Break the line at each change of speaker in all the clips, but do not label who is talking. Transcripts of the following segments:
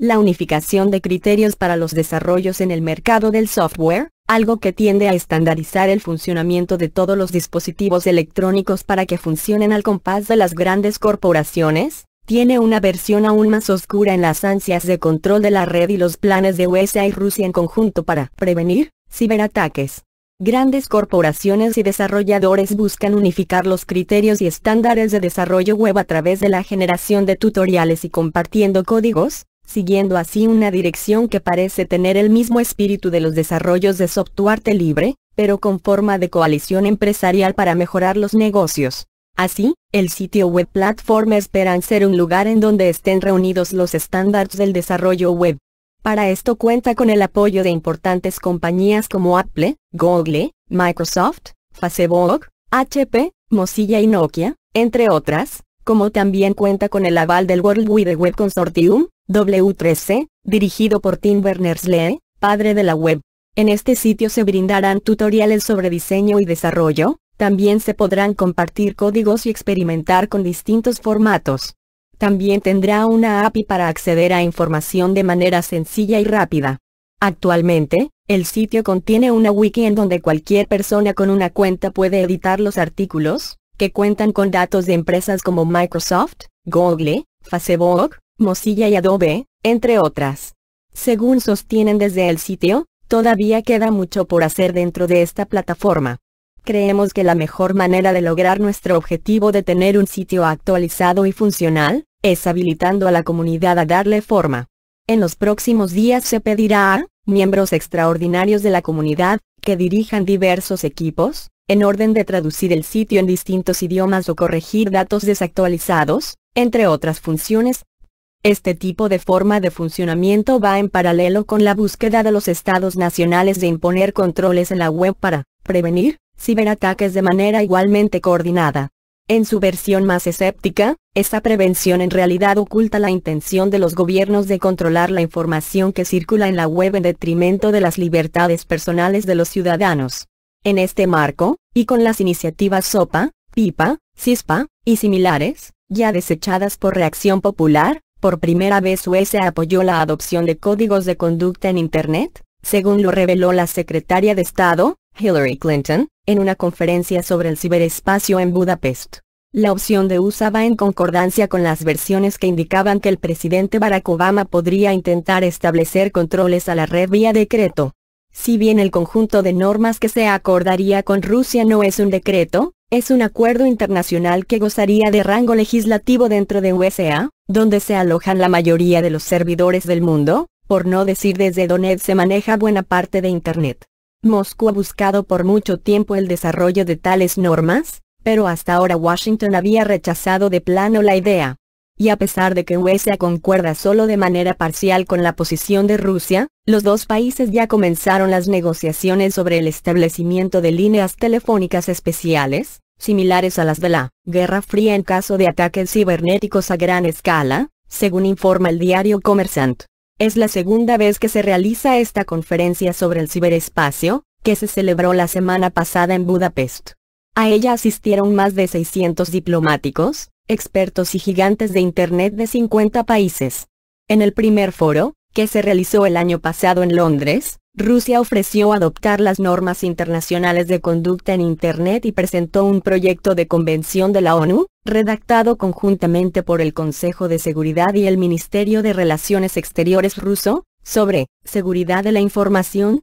la unificación de criterios para los desarrollos en el mercado del software, algo que tiende a estandarizar el funcionamiento de todos los dispositivos electrónicos para que funcionen al compás de las grandes corporaciones, tiene una versión aún más oscura en las ansias de control de la red y los planes de USA y Rusia en conjunto para prevenir ciberataques. Grandes corporaciones y desarrolladores buscan unificar los criterios y estándares de desarrollo web a través de la generación de tutoriales y compartiendo códigos, siguiendo así una dirección que parece tener el mismo espíritu de los desarrollos de software libre, pero con forma de coalición empresarial para mejorar los negocios. Así, el sitio web platform esperan ser un lugar en donde estén reunidos los estándares del desarrollo web. Para esto cuenta con el apoyo de importantes compañías como Apple, Google, Microsoft, Facebook, HP, Mozilla y Nokia, entre otras, como también cuenta con el aval del World Wide Web Consortium, W13, dirigido por Tim Berners-Lee, padre de la web. En este sitio se brindarán tutoriales sobre diseño y desarrollo, también se podrán compartir códigos y experimentar con distintos formatos. También tendrá una API para acceder a información de manera sencilla y rápida. Actualmente, el sitio contiene una wiki en donde cualquier persona con una cuenta puede editar los artículos, que cuentan con datos de empresas como Microsoft, Google, Facebook, Mozilla y Adobe, entre otras. Según sostienen desde el sitio, todavía queda mucho por hacer dentro de esta plataforma. Creemos que la mejor manera de lograr nuestro objetivo de tener un sitio actualizado y funcional, es habilitando a la comunidad a darle forma. En los próximos días se pedirá a miembros extraordinarios de la comunidad, que dirijan diversos equipos, en orden de traducir el sitio en distintos idiomas o corregir datos desactualizados, entre otras funciones, este tipo de forma de funcionamiento va en paralelo con la búsqueda de los estados nacionales de imponer controles en la web para prevenir ciberataques de manera igualmente coordinada. En su versión más escéptica, esta prevención en realidad oculta la intención de los gobiernos de controlar la información que circula en la web en detrimento de las libertades personales de los ciudadanos. En este marco, y con las iniciativas SOPA, PIPA, CISPA, y similares, ya desechadas por reacción popular, por primera vez USA apoyó la adopción de códigos de conducta en Internet, según lo reveló la secretaria de Estado, Hillary Clinton, en una conferencia sobre el ciberespacio en Budapest. La opción de USA va en concordancia con las versiones que indicaban que el presidente Barack Obama podría intentar establecer controles a la red vía decreto. Si bien el conjunto de normas que se acordaría con Rusia no es un decreto, es un acuerdo internacional que gozaría de rango legislativo dentro de USA, donde se alojan la mayoría de los servidores del mundo, por no decir desde donde se maneja buena parte de Internet. Moscú ha buscado por mucho tiempo el desarrollo de tales normas, pero hasta ahora Washington había rechazado de plano la idea y a pesar de que USA concuerda solo de manera parcial con la posición de Rusia, los dos países ya comenzaron las negociaciones sobre el establecimiento de líneas telefónicas especiales, similares a las de la Guerra Fría en caso de ataques cibernéticos a gran escala, según informa el diario Comersant. Es la segunda vez que se realiza esta conferencia sobre el ciberespacio, que se celebró la semana pasada en Budapest. A ella asistieron más de 600 diplomáticos, expertos y gigantes de Internet de 50 países. En el primer foro, que se realizó el año pasado en Londres, Rusia ofreció adoptar las normas internacionales de conducta en Internet y presentó un proyecto de convención de la ONU, redactado conjuntamente por el Consejo de Seguridad y el Ministerio de Relaciones Exteriores ruso, sobre seguridad de la información.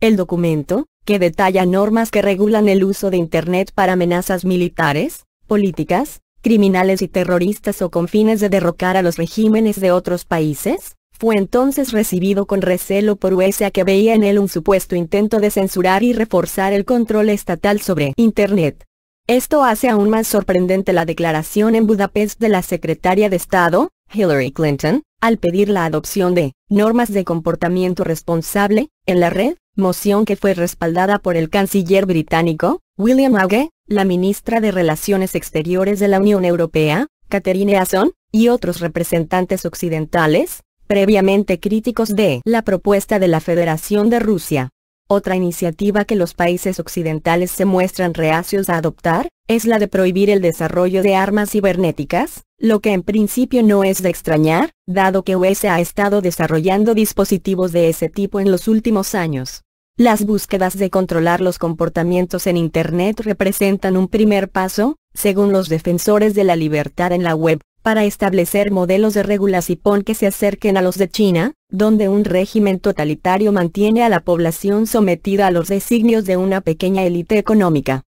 El documento, que detalla normas que regulan el uso de Internet para amenazas militares, políticas, criminales y terroristas o con fines de derrocar a los regímenes de otros países, fue entonces recibido con recelo por USA que veía en él un supuesto intento de censurar y reforzar el control estatal sobre Internet. Esto hace aún más sorprendente la declaración en Budapest de la secretaria de Estado, Hillary Clinton, al pedir la adopción de normas de comportamiento responsable en la red, moción que fue respaldada por el canciller británico, William Hague la ministra de Relaciones Exteriores de la Unión Europea, Catherine Asson, y otros representantes occidentales, previamente críticos de la propuesta de la Federación de Rusia. Otra iniciativa que los países occidentales se muestran reacios a adoptar, es la de prohibir el desarrollo de armas cibernéticas, lo que en principio no es de extrañar, dado que USA ha estado desarrollando dispositivos de ese tipo en los últimos años. Las búsquedas de controlar los comportamientos en Internet representan un primer paso, según los defensores de la libertad en la web, para establecer modelos de regulación que se acerquen a los de China, donde un régimen totalitario mantiene a la población sometida a los designios de una pequeña élite económica.